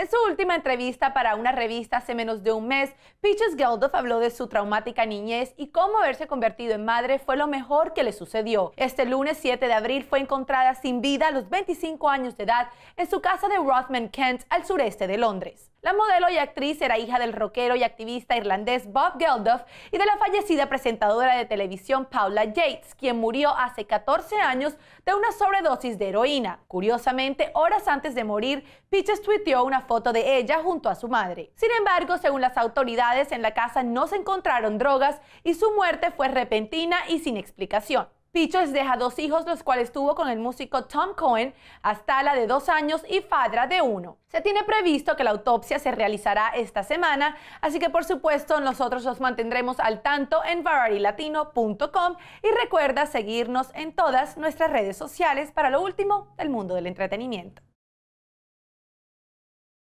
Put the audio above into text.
En su última entrevista para una revista hace menos de un mes, Peaches Geldof habló de su traumática niñez y cómo haberse convertido en madre fue lo mejor que le sucedió. Este lunes 7 de abril fue encontrada sin vida a los 25 años de edad en su casa de Rothman, Kent, al sureste de Londres. La modelo y actriz era hija del rockero y activista irlandés Bob Geldof y de la fallecida presentadora de televisión Paula Yates, quien murió hace 14 años de una sobredosis de heroína. Curiosamente, horas antes de morir, Peaches tuiteó una foto de ella junto a su madre. Sin embargo, según las autoridades, en la casa no se encontraron drogas y su muerte fue repentina y sin explicación. Peaches deja dos hijos, los cuales tuvo con el músico Tom Cohen, hasta la de dos años y Fadra de uno. Se tiene previsto que la autopsia se realizará esta semana, así que por supuesto nosotros los mantendremos al tanto en varietylatino.com y recuerda seguirnos en todas nuestras redes sociales para lo último del mundo del entretenimiento.